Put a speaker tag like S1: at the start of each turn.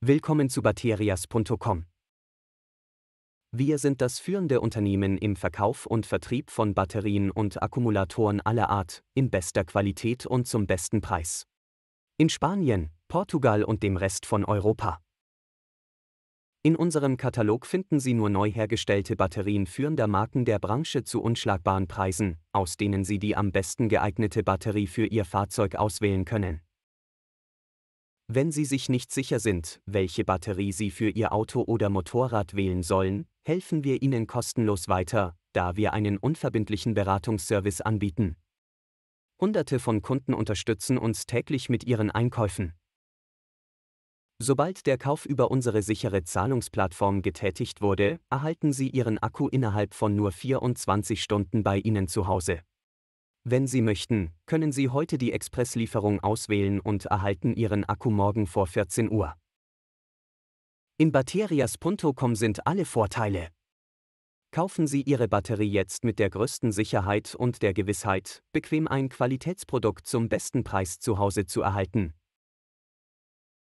S1: Willkommen zu baterias.com. Wir sind das führende Unternehmen im Verkauf und Vertrieb von Batterien und Akkumulatoren aller Art, in bester Qualität und zum besten Preis. In Spanien, Portugal und dem Rest von Europa. In unserem Katalog finden Sie nur neu hergestellte Batterien führender Marken der Branche zu unschlagbaren Preisen, aus denen Sie die am besten geeignete Batterie für Ihr Fahrzeug auswählen können. Wenn Sie sich nicht sicher sind, welche Batterie Sie für Ihr Auto oder Motorrad wählen sollen, helfen wir Ihnen kostenlos weiter, da wir einen unverbindlichen Beratungsservice anbieten. Hunderte von Kunden unterstützen uns täglich mit ihren Einkäufen. Sobald der Kauf über unsere sichere Zahlungsplattform getätigt wurde, erhalten Sie Ihren Akku innerhalb von nur 24 Stunden bei Ihnen zu Hause. Wenn Sie möchten, können Sie heute die Expresslieferung auswählen und erhalten Ihren Akku morgen vor 14 Uhr. In Batterias.com sind alle Vorteile. Kaufen Sie Ihre Batterie jetzt mit der größten Sicherheit und der Gewissheit, bequem ein Qualitätsprodukt zum besten Preis zu Hause zu erhalten.